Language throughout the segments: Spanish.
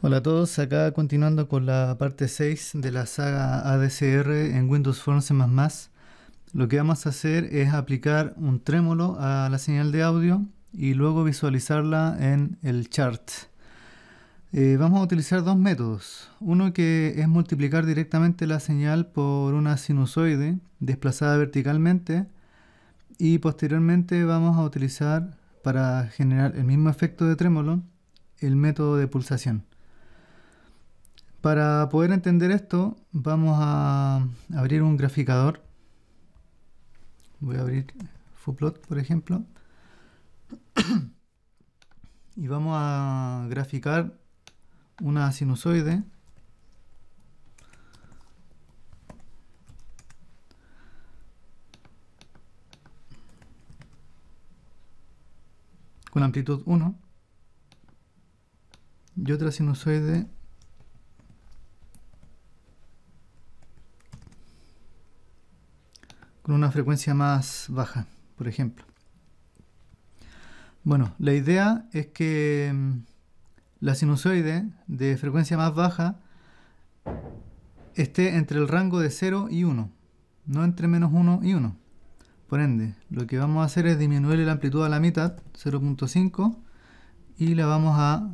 Hola a todos, acá continuando con la parte 6 de la saga ADCR en Windows Phone Lo que vamos a hacer es aplicar un trémolo a la señal de audio y luego visualizarla en el chart. Eh, vamos a utilizar dos métodos. Uno que es multiplicar directamente la señal por una sinusoide desplazada verticalmente y posteriormente vamos a utilizar para generar el mismo efecto de trémolo el método de pulsación. Para poder entender esto, vamos a abrir un graficador. Voy a abrir Fuplot, por ejemplo. y vamos a graficar una sinusoide. Con amplitud 1. Y otra sinusoide con una frecuencia más baja, por ejemplo. Bueno, la idea es que mm, la sinusoide de frecuencia más baja esté entre el rango de 0 y 1, no entre menos 1 y 1. Por ende, lo que vamos a hacer es disminuir la amplitud a la mitad, 0.5, y la vamos a...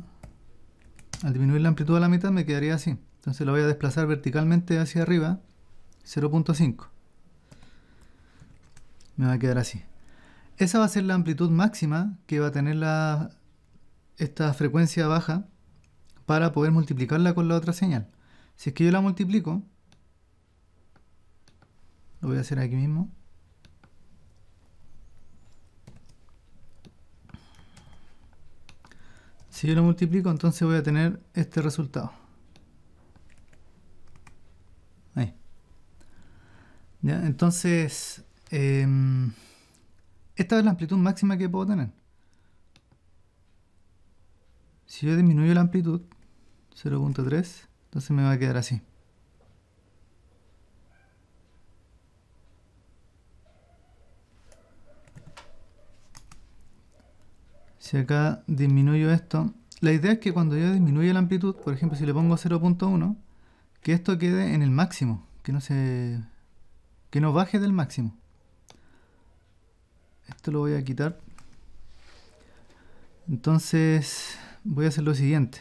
Al disminuir la amplitud a la mitad me quedaría así. Entonces la voy a desplazar verticalmente hacia arriba, 0.5 me va a quedar así. Esa va a ser la amplitud máxima que va a tener la, esta frecuencia baja para poder multiplicarla con la otra señal. Si es que yo la multiplico, lo voy a hacer aquí mismo. Si yo lo multiplico, entonces voy a tener este resultado. Ahí. Entonces, Em, esta es la amplitud máxima que puedo tener. Si yo disminuyo la amplitud, 0.3, entonces me va a quedar así. Si acá disminuyo esto, la idea es que cuando yo disminuya la amplitud, por ejemplo si le pongo 0.1, que esto quede en el máximo, que no se que no baje del máximo. Esto lo voy a quitar. Entonces voy a hacer lo siguiente.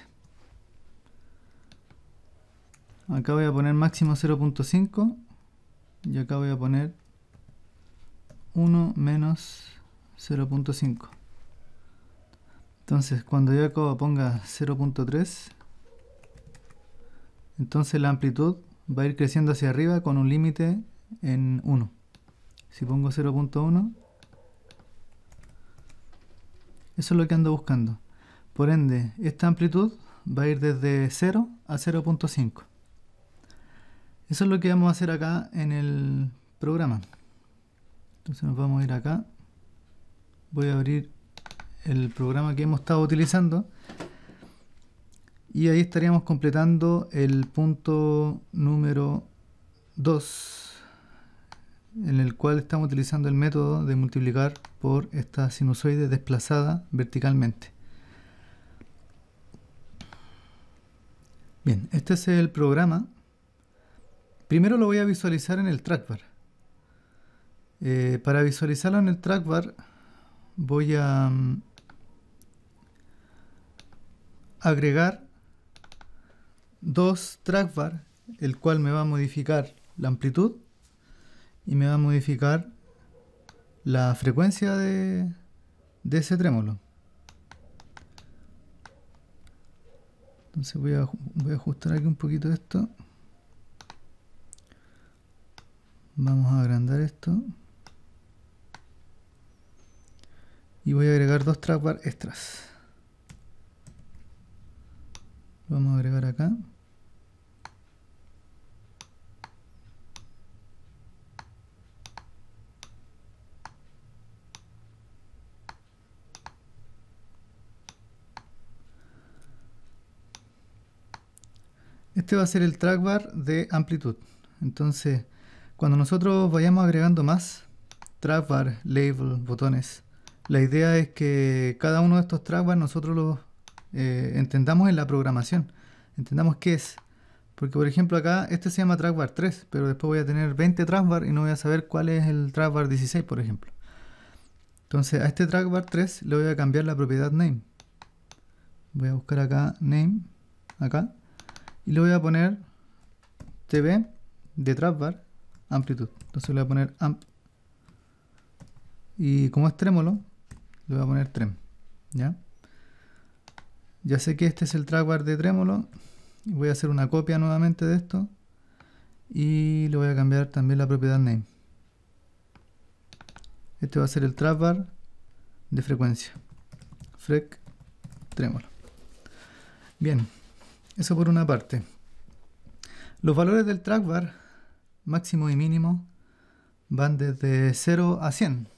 Acá voy a poner máximo 0.5 y acá voy a poner 1 menos 0.5. Entonces cuando yo acá ponga 0.3, entonces la amplitud va a ir creciendo hacia arriba con un límite en 1. Si pongo 0.1, eso es lo que ando buscando. Por ende, esta amplitud va a ir desde 0 a 0.5. Eso es lo que vamos a hacer acá en el programa. Entonces nos vamos a ir acá. Voy a abrir el programa que hemos estado utilizando. Y ahí estaríamos completando el punto número 2, en el cual estamos utilizando el método de multiplicar por esta sinusoide desplazada verticalmente. Bien, este es el programa. Primero lo voy a visualizar en el trackbar. Eh, para visualizarlo en el trackbar voy a mm, agregar dos trackbar, el cual me va a modificar la amplitud y me va a modificar la frecuencia de, ese trémolo. Entonces voy a, voy a ajustar aquí un poquito esto. Vamos a agrandar esto. Y voy a agregar dos trackbar extras. vamos a agregar acá. Este va a ser el trackbar de amplitud. Entonces, cuando nosotros vayamos agregando más trackbar, label, botones, la idea es que cada uno de estos trackbar nosotros los eh, entendamos en la programación. Entendamos qué es. Porque por ejemplo acá, este se llama trackbar 3, pero después voy a tener 20 trackbar y no voy a saber cuál es el trackbar 16, por ejemplo. Entonces a este trackbar 3 le voy a cambiar la propiedad name. Voy a buscar acá name, acá y le voy a poner TB de trackbar amplitud. Entonces le voy a poner amp y como es trémolo, le voy a poner trem. ¿ya? ya sé que este es el trackbar de trémolo. Voy a hacer una copia nuevamente de esto y le voy a cambiar también la propiedad name. Este va a ser el trackbar de frecuencia. Frec trémolo. Bien, eso por una parte. Los valores del trackbar, máximo y mínimo, van desde 0 a 100.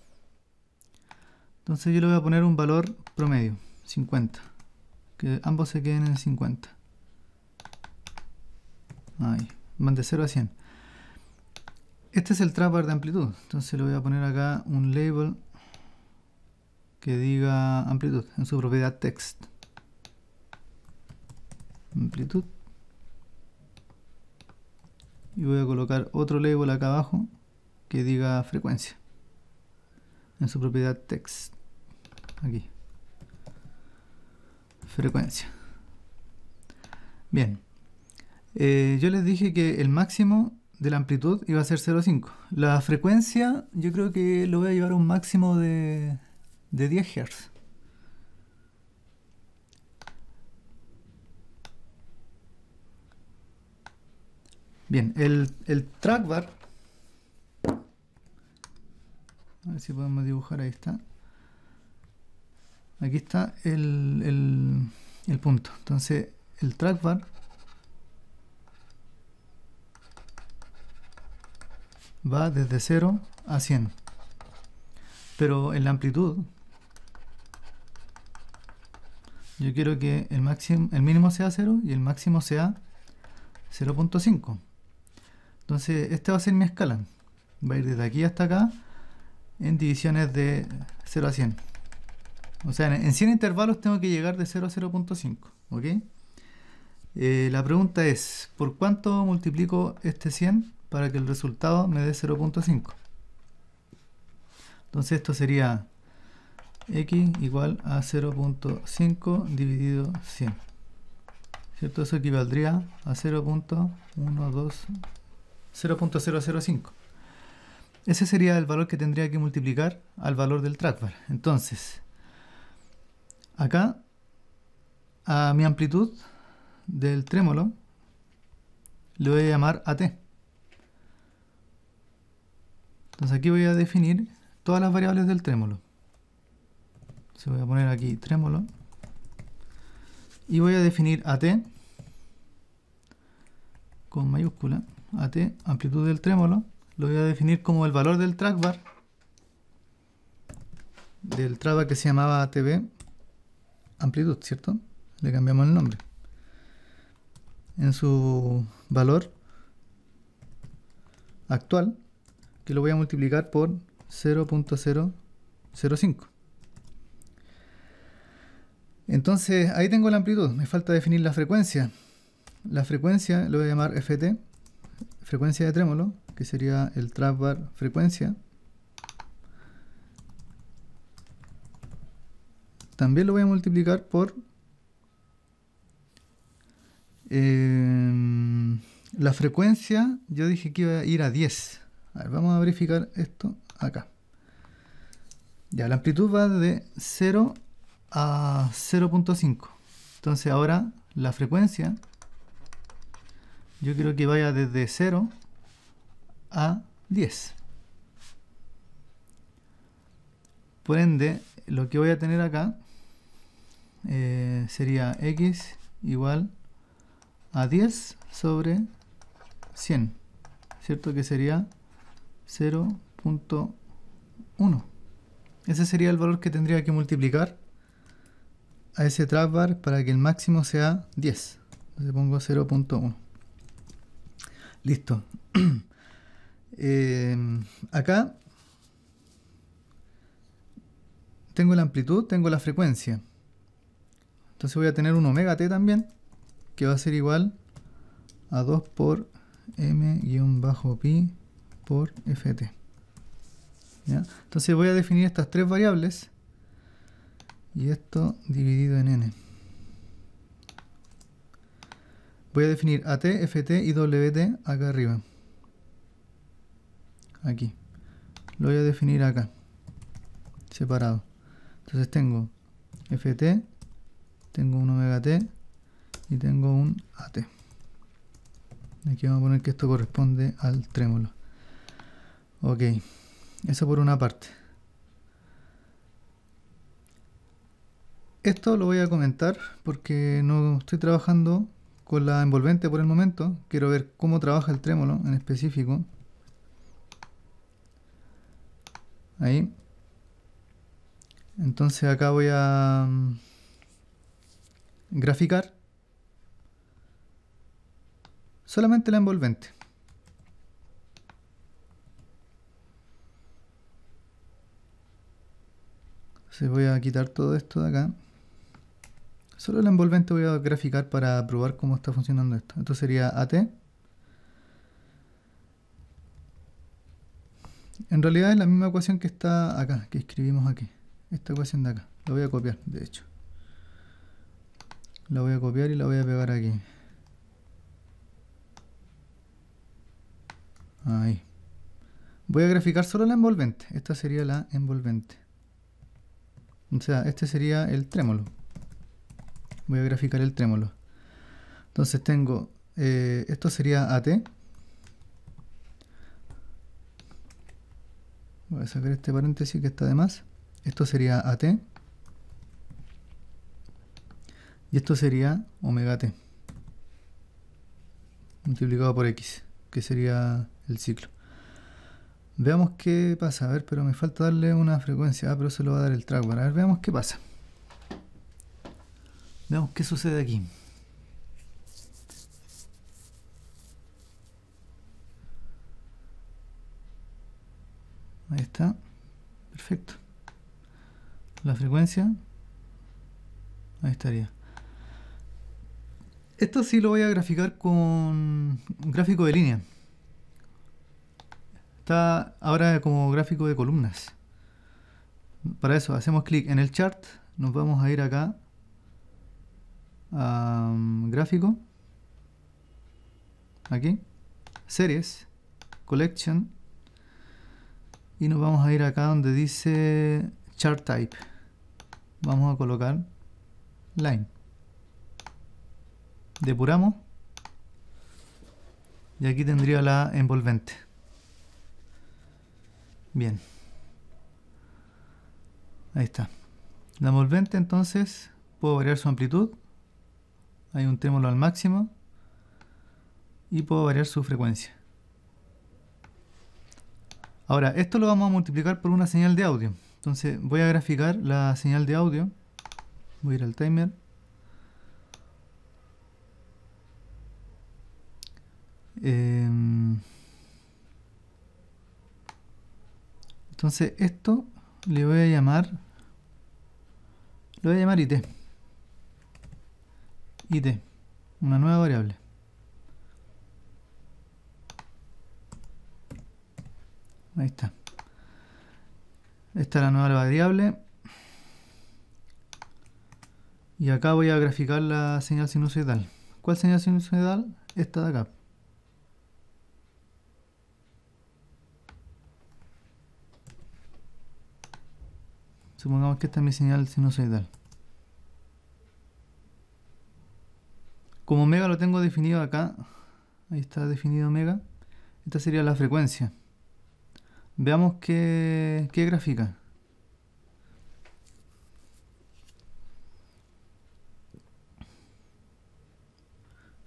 Entonces yo le voy a poner un valor promedio, 50. Que ambos se queden en 50. Ahí, van de 0 a 100. Este es el trackbar de amplitud. Entonces le voy a poner acá un label que diga amplitud en su propiedad text amplitud y voy a colocar otro label acá abajo que diga frecuencia en su propiedad text aquí frecuencia bien eh, yo les dije que el máximo de la amplitud iba a ser 0.5 la frecuencia yo creo que lo voy a llevar a un máximo de, de 10 Hz Bien, el, el trackbar, a ver si podemos dibujar, ahí está. Aquí está el, punto. Entonces, el trackbar va desde 0 a 100. Pero en la amplitud, yo quiero que el, máximo, el mínimo sea 0 y el máximo sea 0.5. Entonces, esta va a ser mi escala. Va a ir desde aquí hasta acá en divisiones de 0 a 100. O sea, en 100 intervalos tengo que llegar de 0 a 0.5. ¿Ok? Eh, la pregunta es, ¿por cuánto multiplico este 100 para que el resultado me dé 0.5? Entonces esto sería x igual a 0.5 dividido 100. ¿Cierto? Eso equivaldría a 0.125 0.005. Ese sería el valor que tendría que multiplicar al valor del trackbar. Entonces, acá, a mi amplitud del trémolo, le voy a llamar AT. Entonces aquí voy a definir todas las variables del trémolo. Se voy a poner aquí trémolo. Y voy a definir AT con mayúscula. AT, amplitud del trémolo, lo voy a definir como el valor del trackbar del traba que se llamaba ATB amplitud, ¿cierto? Le cambiamos el nombre. En su valor actual, que lo voy a multiplicar por 0.005. Entonces, ahí tengo la amplitud, me falta definir la frecuencia. La frecuencia lo voy a llamar FT frecuencia de trémolo, que sería el trasbar frecuencia. También lo voy a multiplicar por em, la frecuencia, yo dije que iba a ir a 10. vamos a verificar esto acá. Ya, la amplitud va de 0 a 0.5. Entonces ahora la frecuencia yo quiero que vaya desde 0 a 10. Por ende, lo que voy a tener acá eh, sería x igual a 10 sobre 100, ¿cierto? Que sería 0.1. Ese sería el valor que tendría que multiplicar a ese trackbar para que el máximo sea 10. Entonces pongo 0.1. Listo. Eh, acá tengo la amplitud, tengo la frecuencia. Entonces voy a tener un omega t también, que va a ser igual a 2 por m-pi por ft. Entonces voy a definir estas tres variables y esto dividido en n. voy a definir AT, FT y WT acá arriba. Aquí. Lo voy a definir acá. Separado. Entonces tengo FT, tengo un omega T y tengo un AT. Aquí vamos a poner que esto corresponde al trémolo. Ok. Eso por una parte. Esto lo voy a comentar porque no estoy trabajando con la envolvente por el momento. Quiero ver cómo trabaja el trémolo en específico. Ahí. Entonces acá voy a mm, graficar solamente la envolvente. Entonces voy a quitar todo esto de acá. Solo la envolvente voy a graficar para probar cómo está funcionando esto. esto sería AT. En realidad es la misma ecuación que está acá, que escribimos aquí. Esta ecuación de acá. La voy a copiar, de hecho. La voy a copiar y la voy a pegar aquí. Ahí. Voy a graficar solo la envolvente. Esta sería la envolvente. O sea, este sería el trémolo voy a graficar el trémolo. Entonces tengo, eh, esto sería AT. Voy a sacar este paréntesis que está de más. Esto sería AT. Y esto sería omega T. Multiplicado por X, que sería el ciclo. Veamos qué pasa. A ver, pero me falta darle una frecuencia. Ah, pero se lo va a dar el track. A ver, veamos qué pasa. Veamos qué sucede aquí. Ahí está. Perfecto. La frecuencia. Ahí estaría. Esto sí lo voy a graficar con un gráfico de línea. Está ahora como gráfico de columnas. Para eso hacemos clic en el chart. Nos vamos a ir acá gráfico, aquí, series, collection, y nos vamos a ir acá donde dice chart type. Vamos a colocar line. Depuramos. Y aquí tendría la envolvente. Bien. Ahí está. La envolvente entonces puedo variar su amplitud hay un trémolo al máximo y puedo variar su frecuencia. Ahora, esto lo vamos a multiplicar por una señal de audio. Entonces voy a graficar la señal de audio. Voy a ir al timer. Em, entonces esto le voy a llamar, lo voy a llamar IT y una nueva variable. Ahí está. Esta es la nueva variable. Y acá voy a graficar la señal sinusoidal. ¿Cuál señal sinusoidal? Esta de acá. Supongamos que esta es mi señal sinusoidal. Como omega lo tengo definido acá, ahí está definido omega, esta sería la frecuencia. Veamos qué, qué grafica.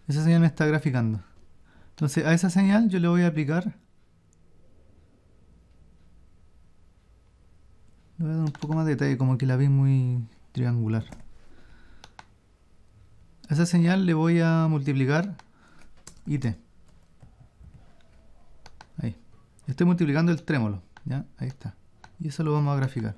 Esa señal me está graficando. Entonces a esa señal yo le voy a aplicar... Le voy a dar un poco más de detalle, como que la vi muy triangular esa señal le voy a multiplicar IT. Ahí. Estoy multiplicando el trémolo. ¿ya? Ahí está. Y eso lo vamos a graficar.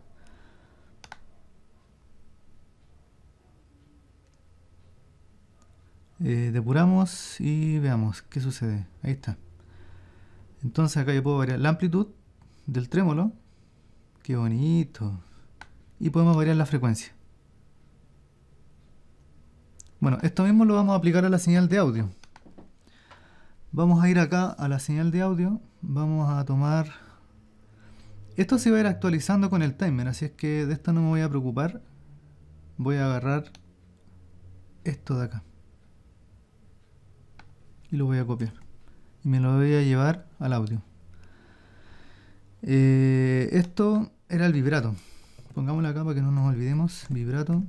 Eh, depuramos y veamos qué sucede. Ahí está. Entonces acá yo puedo variar la amplitud del trémolo. Qué bonito. Y podemos variar la frecuencia. Bueno, esto mismo lo vamos a aplicar a la señal de audio. Vamos a ir acá a la señal de audio. Vamos a tomar... Esto se va a ir actualizando con el timer, así es que de esto no me voy a preocupar. Voy a agarrar esto de acá. Y lo voy a copiar. Y me lo voy a llevar al audio. Eh, esto era el vibrato. Pongámoslo acá para que no nos olvidemos. Vibrato.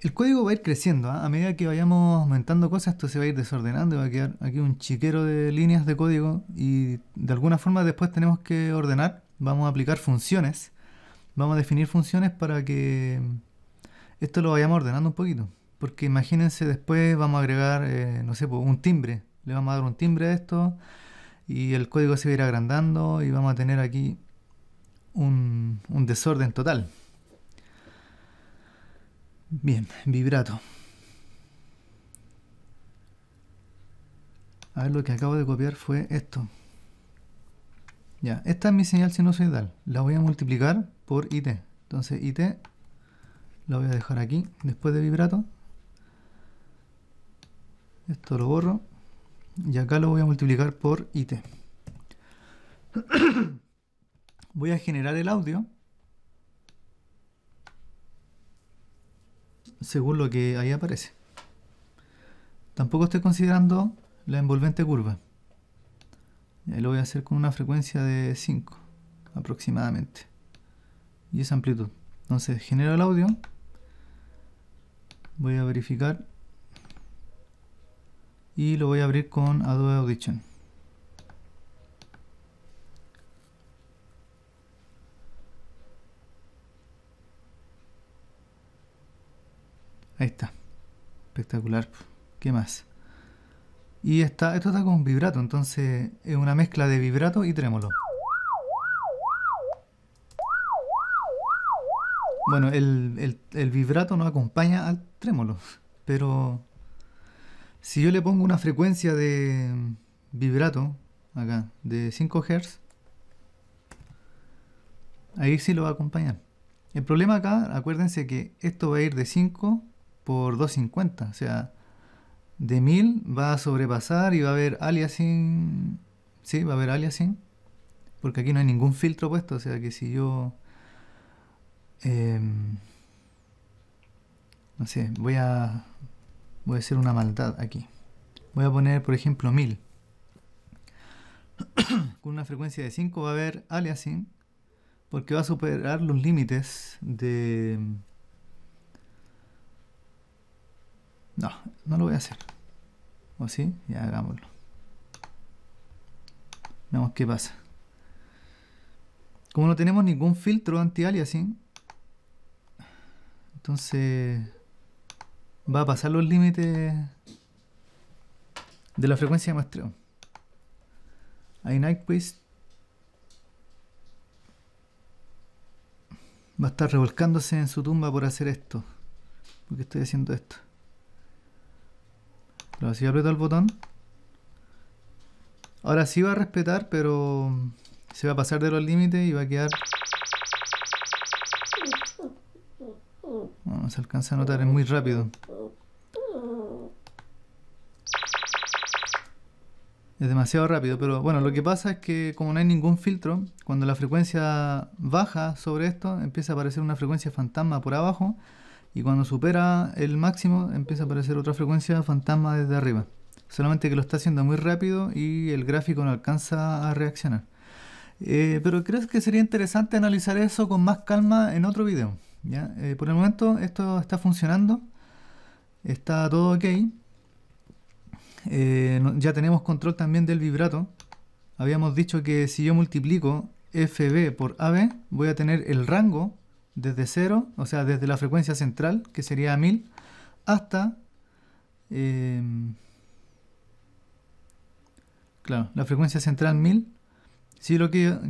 El código va a ir creciendo. ¿ah? A medida que vayamos aumentando cosas, esto se va a ir desordenando. Va a quedar aquí un chiquero de líneas de código. Y de alguna forma después tenemos que ordenar. Vamos a aplicar funciones. Vamos a definir funciones para que esto lo vayamos ordenando un poquito. Porque imagínense, después vamos a agregar, eh, no sé, pues, un timbre. Le vamos a dar un timbre a esto. Y el código se va a ir agrandando. Y vamos a tener aquí un desorden total. Bien, vibrato. A ver, lo que acabo de copiar fue esto. Ya, esta es mi señal sinusoidal. La voy a multiplicar por IT. Entonces IT la voy a dejar aquí, después de vibrato. Esto lo borro. Y acá lo voy a multiplicar por IT. voy a generar el audio. según lo que ahí aparece. Tampoco estoy considerando la envolvente curva. Ahí lo voy a hacer con una frecuencia de 5 aproximadamente. Y esa amplitud. Entonces genera el audio. Voy a verificar. Y lo voy a abrir con Adobe Audition. Ahí está. Espectacular. ¿Qué más? Y está, esto está con vibrato, entonces es una mezcla de vibrato y trémolo. Bueno, el, el vibrato no acompaña al trémolo, pero si yo le pongo una frecuencia de vibrato acá de 5 Hz, ahí sí lo va a acompañar. El problema acá, acuérdense que esto va a ir de 5 por 250. O sea, de 1000 va a sobrepasar y va a haber aliasing. Sí, va a haber aliasing. Porque aquí no hay ningún filtro puesto. O sea que si yo. Em, no sé, voy a. Voy a hacer una maldad aquí. Voy a poner, por ejemplo, 1000. Con una frecuencia de 5 va a haber aliasing. Porque va a superar los límites de No, no lo voy a hacer. ¿O sí? Ya hagámoslo. Veamos qué pasa. Como no tenemos ningún filtro anti-aliasing, entonces va a pasar los límites de la frecuencia de muestreo. Ahí Nyquist va a estar revolcándose en su tumba por hacer esto. Porque estoy haciendo esto. Pero si aprieto el botón. Ahora sí va a respetar, pero se va a pasar de los límites y va a quedar... No se alcanza a notar, es muy rápido. Es demasiado rápido, pero bueno, lo que pasa es que como no hay ningún filtro, cuando la frecuencia baja sobre esto, empieza a aparecer una frecuencia fantasma por abajo y cuando supera el máximo empieza a aparecer otra frecuencia fantasma desde arriba. Solamente que lo está haciendo muy rápido y el gráfico no alcanza a reaccionar. Eh, pero creo que sería interesante analizar eso con más calma en otro video. Eh, por el momento esto está funcionando, está todo ok. Eh, ya tenemos control también del vibrato. Habíamos dicho que si yo multiplico FB por AB, voy a tener el rango desde 0, o sea, desde la frecuencia central, que sería 1000, hasta... Em, claro, la frecuencia central 1000. Si,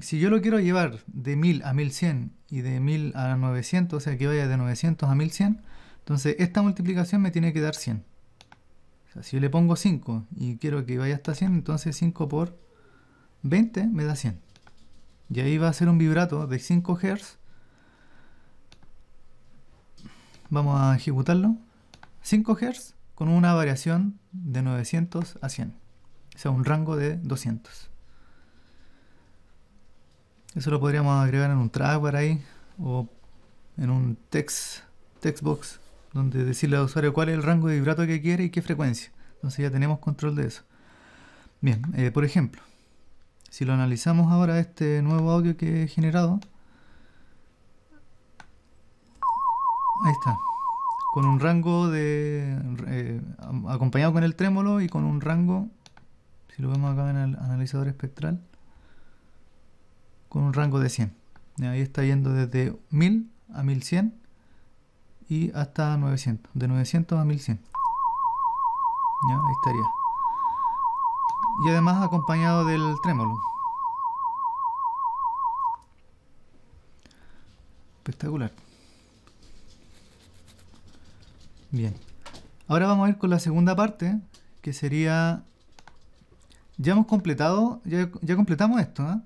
si yo lo quiero llevar de 1000 a 1100 y de 1000 a 900, o sea, que vaya de 900 a 1100, entonces esta multiplicación me tiene que dar 100. O sea, si yo le pongo 5 y quiero que vaya hasta 100, entonces 5 por 20 me da 100. Y ahí va a ser un vibrato de 5 Hz Vamos a ejecutarlo. 5 Hz con una variación de 900 a 100. O sea, un rango de 200. Eso lo podríamos agregar en un por ahí o en un text, box donde decirle al usuario cuál es el rango de vibrato que quiere y qué frecuencia. Entonces ya tenemos control de eso. Bien, eh, por ejemplo, si lo analizamos ahora este nuevo audio que he generado, Ahí está. Con un rango de. Eh, acompañado con el trémolo y con un rango. Si lo vemos acá en el analizador espectral. Con un rango de 100. ahí está yendo desde 1000 a 1100 y hasta 900. De 900 a 1100. Ya, ahí estaría. Y además acompañado del trémolo. Espectacular. Bien. Ahora vamos a ir con la segunda parte, que sería... Ya hemos completado, ya, completamos esto, ¿ah?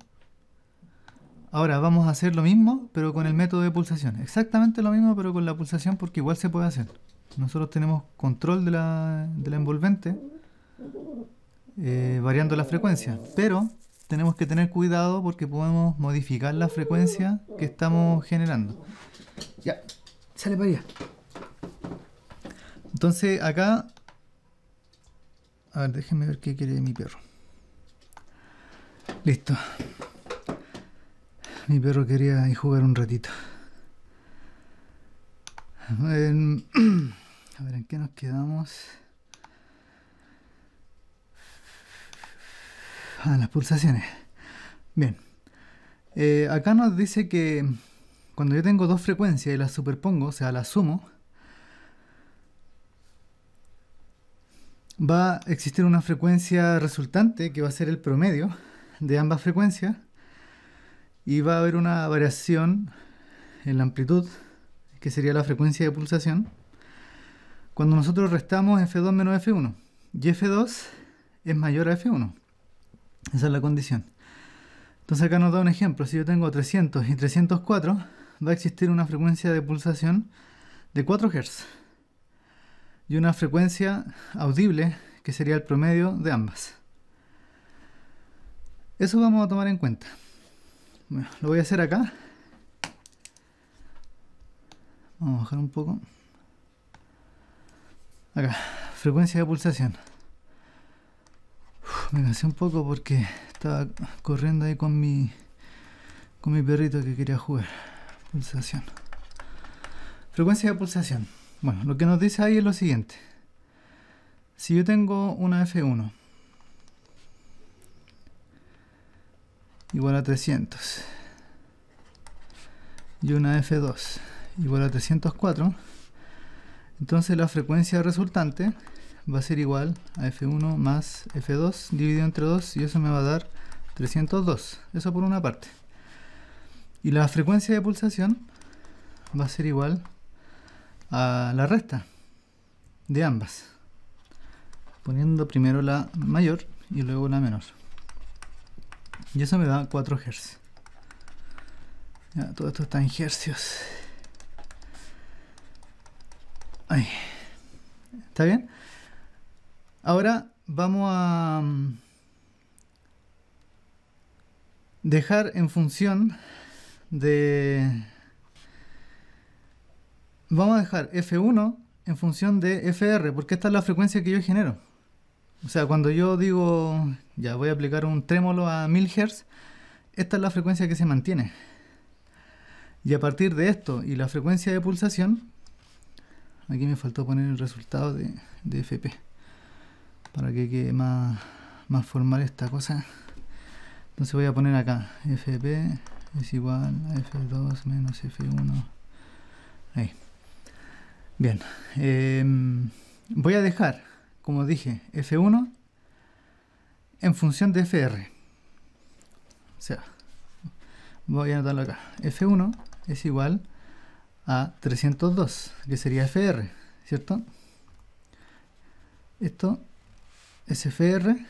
Ahora vamos a hacer lo mismo, pero con el método de pulsación. Exactamente lo mismo, pero con la pulsación, porque igual se puede hacer. Nosotros tenemos control de la, envolvente, eh, variando la frecuencia, pero tenemos que tener cuidado porque podemos modificar la frecuencia que estamos generando. Ya, sale para allá. Entonces acá... A ver, déjenme ver qué quiere mi perro. Listo. Mi perro quería ir jugar un ratito. a ver, ¿en qué nos quedamos? Ah, las pulsaciones. Bien. Eh, acá nos dice que cuando yo tengo dos frecuencias y las superpongo, o sea, las sumo, va a existir una frecuencia resultante que va a ser el promedio de ambas frecuencias y va a haber una variación en la amplitud, que sería la frecuencia de pulsación, cuando nosotros restamos F2 menos F1. Y F2 es mayor a F1. Esa es la condición. Entonces acá nos da un ejemplo. Si yo tengo 300 y 304, va a existir una frecuencia de pulsación de 4 Hz y una frecuencia audible que sería el promedio de ambas. Eso vamos a tomar en cuenta. lo voy a hacer acá. Vamos a bajar un poco. Acá, frecuencia de pulsación. me cansé un poco porque estaba corriendo ahí con mi con mi perrito que quería jugar. Pulsación. Frecuencia de pulsación. Bueno, lo que nos dice ahí es lo siguiente. Si yo tengo una F1 igual a 300 y una F2 igual a 304, entonces la frecuencia resultante va a ser igual a F1 más F2 dividido entre 2 y eso me va a dar 302, eso por una parte. Y la frecuencia de pulsación va a ser igual a la resta de ambas, poniendo primero la mayor y luego la menor. Y eso me da 4 hercios. Ya, todo esto está en hercios. Ahí. ¿Está bien? Ahora vamos a mm, dejar en función de vamos a dejar F1 en función de FR, porque esta es la frecuencia que yo genero. O sea, cuando yo digo, ya voy a aplicar un trémolo a 1000 Hz, esta es la frecuencia que se mantiene. Y a partir de esto y la frecuencia de pulsación, aquí me faltó poner el resultado de, FP, para que quede más, más formal esta cosa. Entonces voy a poner acá, FP es igual a F2 menos F1. Ahí. Bien, em, voy a dejar, como dije, F1 en función de FR. O sea, voy a anotarlo acá. F1 es igual a 302, que sería FR, ¿cierto? Esto es FR.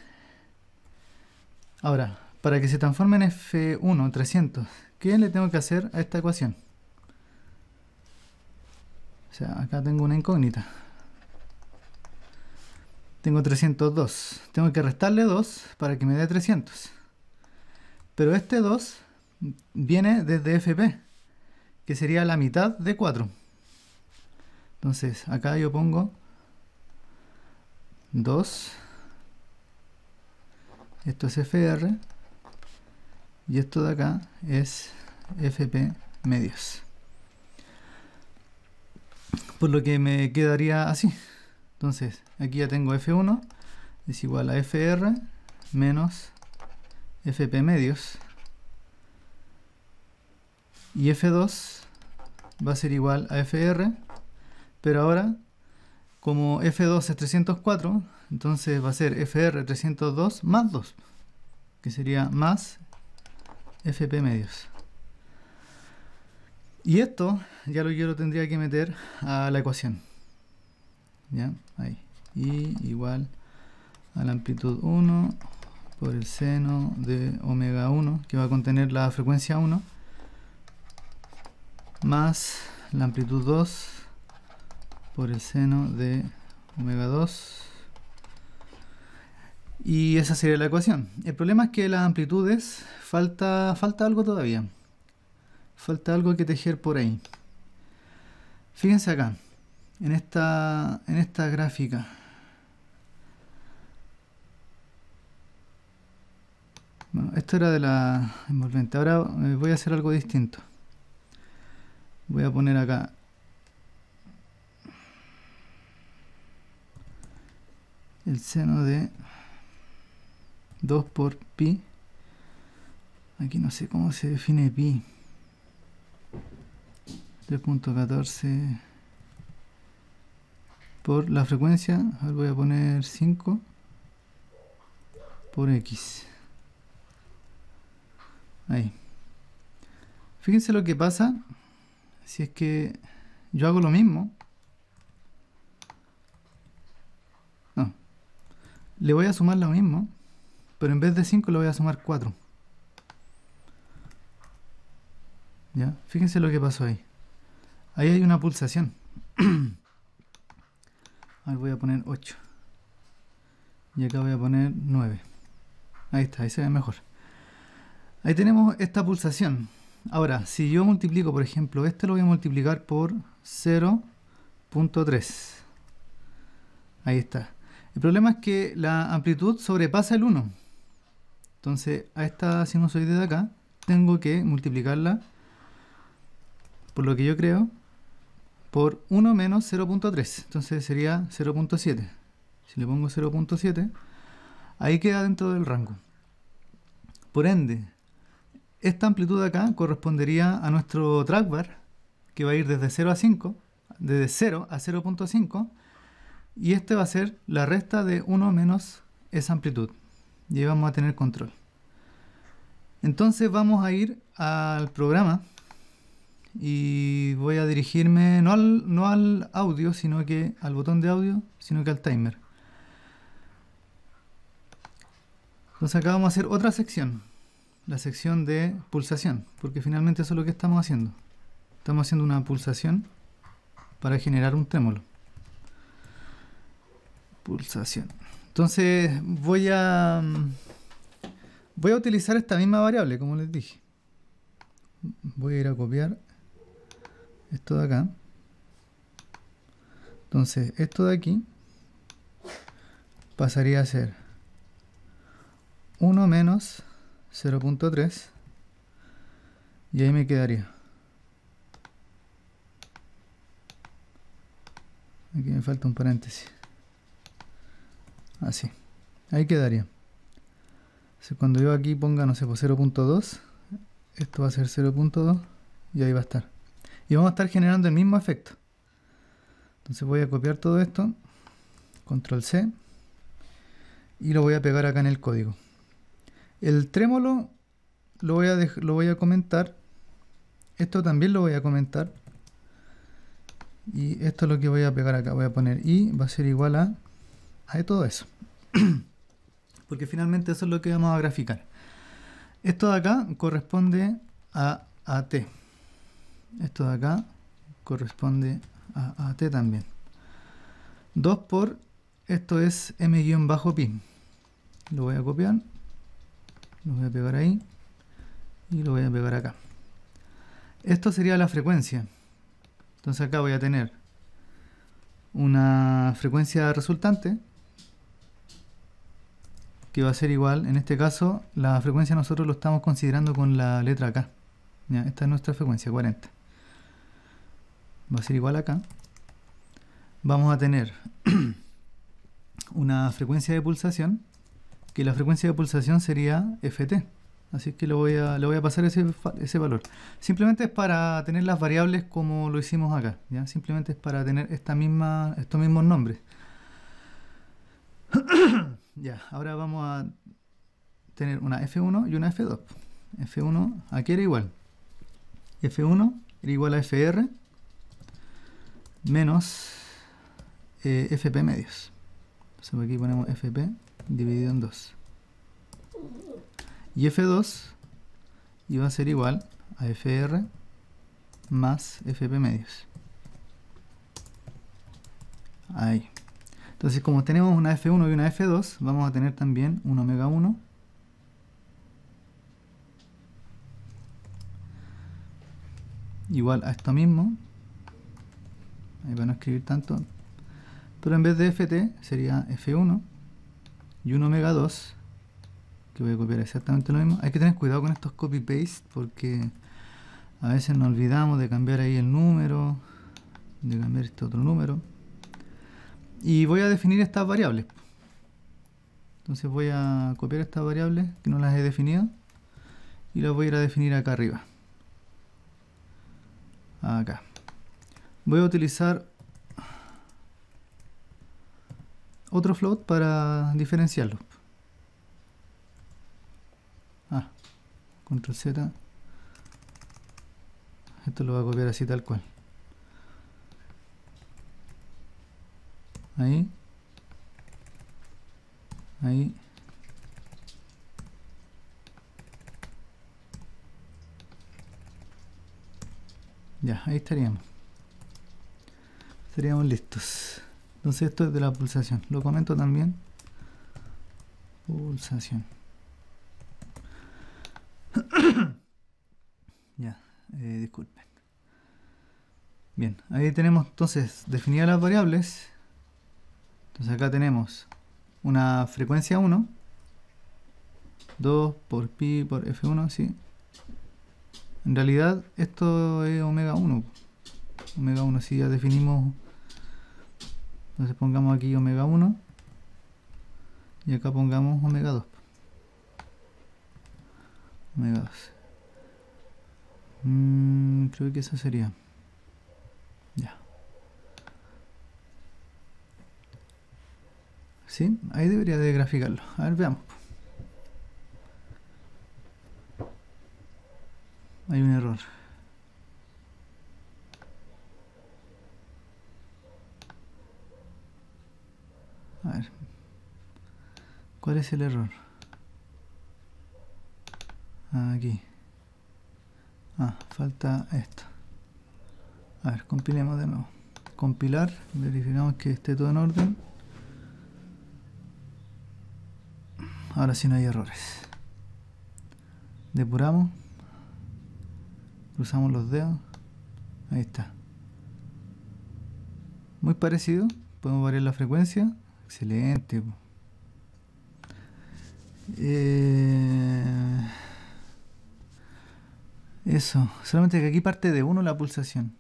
Ahora, para que se transforme en F1, 300, ¿qué le tengo que hacer a esta ecuación? O sea, acá tengo una incógnita. Tengo 302. Tengo que restarle 2 para que me dé 300. Pero este 2 viene desde FP, que sería la mitad de 4. Entonces, acá yo pongo 2. Esto es FR. Y esto de acá es FP medios por lo que me quedaría así. Entonces, aquí ya tengo F1 es igual a FR menos FP medios. Y F2 va a ser igual a FR, pero ahora, como F2 es 304, entonces va a ser FR 302 más 2, que sería más FP medios. Y esto ya lo yo tendría que meter a la ecuación. ¿Ya? Ahí. Y igual a la amplitud 1 por el seno de omega 1, que va a contener la frecuencia 1, más la amplitud 2 por el seno de omega 2. Y esa sería la ecuación. El problema es que las amplitudes falta, falta algo todavía falta algo que tejer por ahí. Fíjense acá, en esta, en esta gráfica. Bueno, esto era de la envolvente. Ahora eh, voy a hacer algo distinto. Voy a poner acá. El seno de 2 por pi. Aquí no sé cómo se define pi. 3.14 por la frecuencia, ahora voy a poner 5 por X. Ahí. Fíjense lo que pasa si es que yo hago lo mismo. No. Le voy a sumar lo mismo, pero en vez de 5 le voy a sumar 4. ¿Ya? Fíjense lo que pasó ahí. Ahí hay una pulsación. voy a poner 8. Y acá voy a poner 9. Ahí está, ahí se ve mejor. Ahí tenemos esta pulsación. Ahora, si yo multiplico, por ejemplo, este lo voy a multiplicar por 0.3. Ahí está. El problema es que la amplitud sobrepasa el 1. Entonces, a esta sinusoide de acá, tengo que multiplicarla por lo que yo creo, por 1 menos 0.3. Entonces sería 0.7. Si le pongo 0.7, ahí queda dentro del rango. Por ende, esta amplitud acá correspondería a nuestro trackbar, que va a ir desde 0 a 5, desde 0 a 0.5, y este va a ser la resta de 1 menos esa amplitud. Y vamos a tener control. Entonces vamos a ir al programa y voy a dirigirme no al, no al audio, sino que al botón de audio, sino que al timer. Entonces acá vamos a hacer otra sección, la sección de pulsación, porque finalmente eso es lo que estamos haciendo. Estamos haciendo una pulsación para generar un trémolo. Pulsación. Entonces voy a voy a utilizar esta misma variable, como les dije. Voy a ir a copiar esto de acá. Entonces, esto de aquí pasaría a ser 1 menos 0.3 y ahí me quedaría. Aquí me falta un paréntesis. Así. Ahí quedaría. cuando yo aquí ponga, no sé, 0.2, pues, esto va a ser 0.2 y ahí va a estar y vamos a estar generando el mismo efecto. Entonces voy a copiar todo esto, control C, y lo voy a pegar acá en el código. El trémolo lo voy a, lo voy a comentar, esto también lo voy a comentar, y esto es lo que voy a pegar acá, voy a poner y va a ser igual a, a todo eso. Porque finalmente eso es lo que vamos a graficar. Esto de acá corresponde a AT. Esto de acá corresponde a, T también. 2 por, esto es M-pi. Lo voy a copiar, lo voy a pegar ahí y lo voy a pegar acá. Esto sería la frecuencia. Entonces acá voy a tener una frecuencia resultante que va a ser igual, en este caso, la frecuencia nosotros lo estamos considerando con la letra K. esta es nuestra frecuencia, 40 va a ser igual acá, vamos a tener una frecuencia de pulsación, que la frecuencia de pulsación sería FT. Así que le voy a, voy a pasar ese, ese, valor. Simplemente es para tener las variables como lo hicimos acá. ¿ya? Simplemente es para tener esta misma, estos mismos nombres. ya, ahora vamos a tener una F1 y una F2. F1 aquí era igual. F1 era igual a FR menos eh, FP medios. Entonces aquí ponemos FP dividido en 2. Y F2 iba a ser igual a FR más FP medios. Ahí. Entonces como tenemos una F1 y una F2, vamos a tener también un omega 1 igual a esto mismo para no escribir tanto. Pero en vez de ft sería f1 y 1 omega 2, que voy a copiar exactamente lo mismo. Hay que tener cuidado con estos copy-paste porque a veces nos olvidamos de cambiar ahí el número, de cambiar este otro número. Y voy a definir estas variables. Entonces voy a copiar estas variables que no las he definido y las voy a ir a definir acá arriba. Acá voy a utilizar otro float para diferenciarlo ah, control z esto lo voy a copiar así tal cual ahí ahí ya, ahí estaríamos seríamos listos entonces esto es de la pulsación lo comento también pulsación ya eh, disculpen bien ahí tenemos entonces definidas las variables entonces acá tenemos una frecuencia 1 2 por pi por f1 sí en realidad esto es omega 1 omega 1 si ya definimos entonces pongamos aquí omega 1 y acá pongamos omega 2 omega 2 mm, creo que eso sería ya ¿Sí? ahí debería de graficarlo a ver veamos es el error? Aquí. Ah, falta esto. A ver, compilemos de nuevo. Compilar, verificamos que esté todo en orden. Ahora si no hay errores. Depuramos. Cruzamos los dedos. Ahí está. Muy parecido. Podemos variar la frecuencia. Excelente. Eh, eso, solamente que aquí parte de uno la pulsación.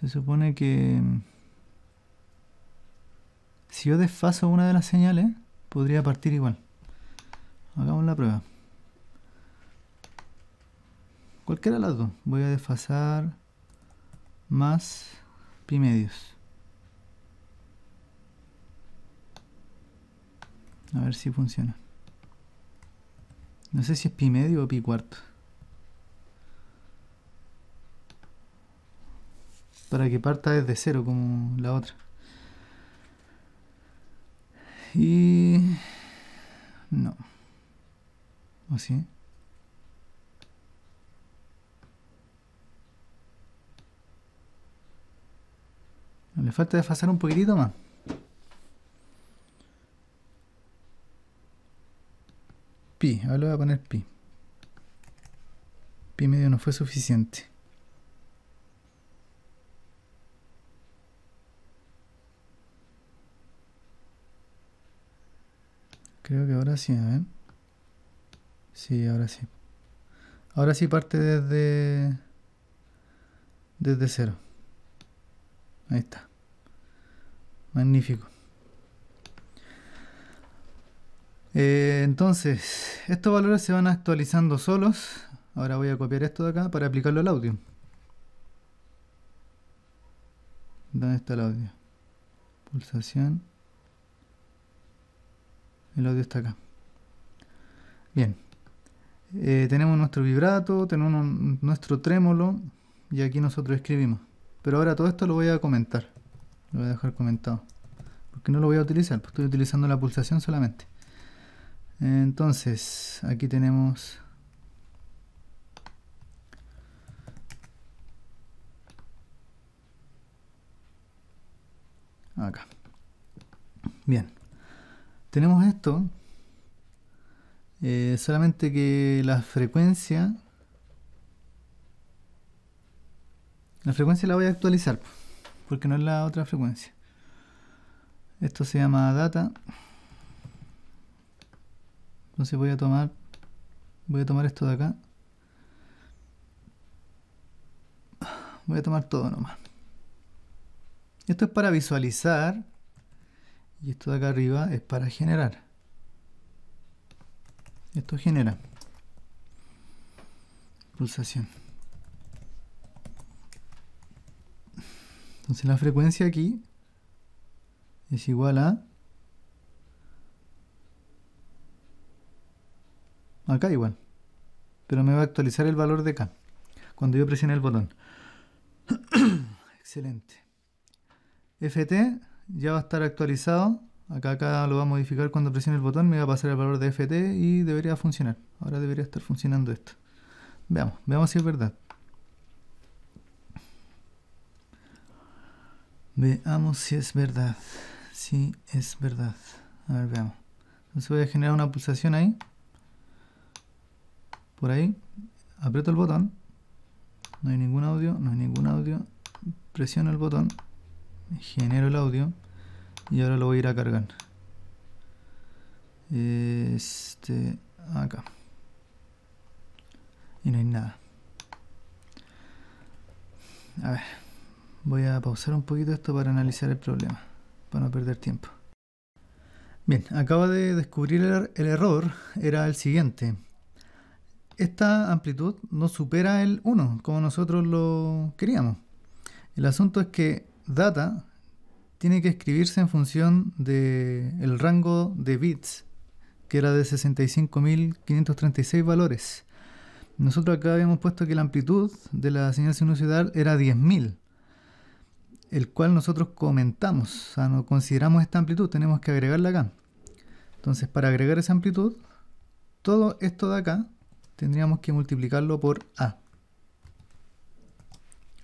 Se supone que mm, si yo desfaso una de las señales, podría partir igual. Hagamos la prueba. Cualquiera de las dos. Voy a desfasar más pi medios. A ver si funciona. No sé si es pi medio o pi cuarto. Para que parta desde cero como la otra. Y... No. ¿O sí? Le falta desfasar un poquitito más. pi, ahora le voy a poner pi. Pi medio no fue suficiente. Creo que ahora sí, a ver. Sí, ahora sí. Ahora sí parte desde desde cero. Ahí está. Magnífico. Eh, entonces, estos valores se van actualizando solos. Ahora voy a copiar esto de acá para aplicarlo al audio. ¿Dónde está el audio? Pulsación. El audio está acá. Bien. Eh, tenemos nuestro vibrato, tenemos nuestro trémolo y aquí nosotros escribimos. Pero ahora todo esto lo voy a comentar. Lo voy a dejar comentado. Porque no lo voy a utilizar, pues estoy utilizando la pulsación solamente. Entonces, aquí tenemos... Acá. Bien. Tenemos esto. Eh, solamente que la frecuencia... La frecuencia la voy a actualizar. Porque no es la otra frecuencia. Esto se llama data. Entonces voy a tomar voy a tomar esto de acá. Voy a tomar todo nomás. Esto es para visualizar y esto de acá arriba es para generar. Esto genera pulsación. Entonces la frecuencia aquí es igual a Acá igual. Pero me va a actualizar el valor de K. Cuando yo presione el botón. Excelente. FT ya va a estar actualizado. Acá, acá lo va a modificar cuando presione el botón. Me va a pasar el valor de FT y debería funcionar. Ahora debería estar funcionando esto. Veamos, veamos si es verdad. Veamos si es verdad. Si es verdad. A ver, veamos. Entonces voy a generar una pulsación ahí por ahí, aprieto el botón, no hay ningún audio, no hay ningún audio, presiono el botón, genero el audio y ahora lo voy a ir a cargar. Este, acá. Y no hay nada. A ver, voy a pausar un poquito esto para analizar el problema, para no perder tiempo. Bien, acabo de descubrir el, er-, el error, era el siguiente esta amplitud no supera el 1, como nosotros lo queríamos. El asunto es que data tiene que escribirse en función del el rango de bits, que era de 65.536 valores. Nosotros acá habíamos puesto que la amplitud de la señal sinusoidal era 10.000, el cual nosotros comentamos, o sea, no consideramos esta amplitud, tenemos que agregarla acá. Entonces, para agregar esa amplitud, todo esto de acá tendríamos que multiplicarlo por A.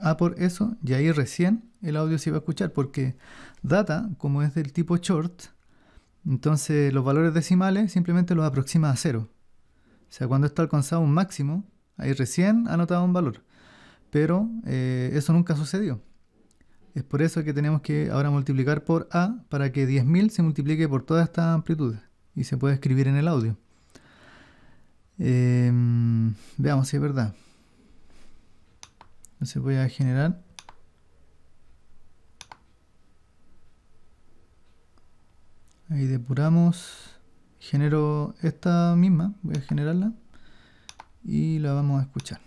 A por eso, y ahí recién el audio se iba a escuchar, porque data, como es del tipo short, entonces los valores decimales simplemente los aproxima a cero. O sea, cuando está alcanzado un máximo, ahí recién anotado un valor. Pero eh, eso nunca sucedió. Es por eso que tenemos que ahora multiplicar por A para que 10.000 se multiplique por toda esta amplitud y se puede escribir en el audio. Em, veamos si es verdad. Entonces voy a generar. Ahí depuramos. Genero esta misma. Voy a generarla. Y la vamos a escuchar.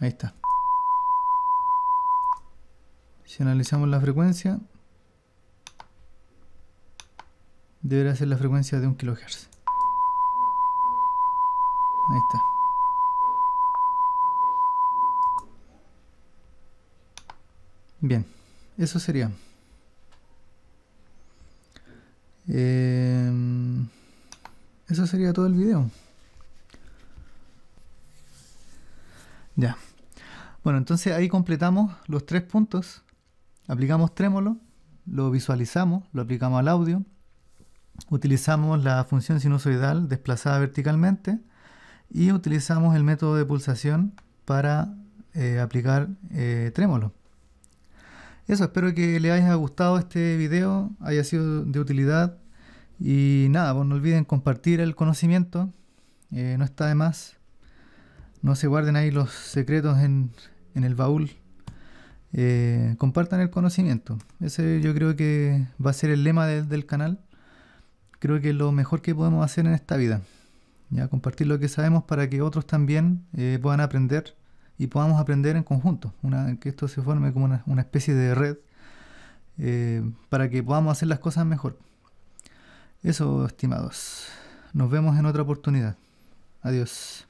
Ahí está. Si analizamos la frecuencia, deberá ser la frecuencia de 1 kHz. Ahí está. Bien, eso sería. Em, eso sería todo el video. Ya. Bueno, entonces ahí completamos los tres puntos. Aplicamos trémolo, lo visualizamos, lo aplicamos al audio utilizamos la función sinusoidal desplazada verticalmente y utilizamos el método de pulsación para eh, aplicar eh, trémolo. Eso, espero que les haya gustado este video, haya sido de utilidad y nada, pues no olviden compartir el conocimiento, eh, no está de más. No se guarden ahí los secretos en, el baúl. compartan el conocimiento. Ese yo creo que va a ser el lema del canal creo que es lo mejor que podemos hacer en esta vida. Ya compartir lo que sabemos para que otros también eh, puedan aprender y podamos aprender en conjunto, una, que esto se forme como una, especie de red eh, para que podamos hacer las cosas mejor. Eso, estimados. Nos vemos en otra oportunidad. Adiós.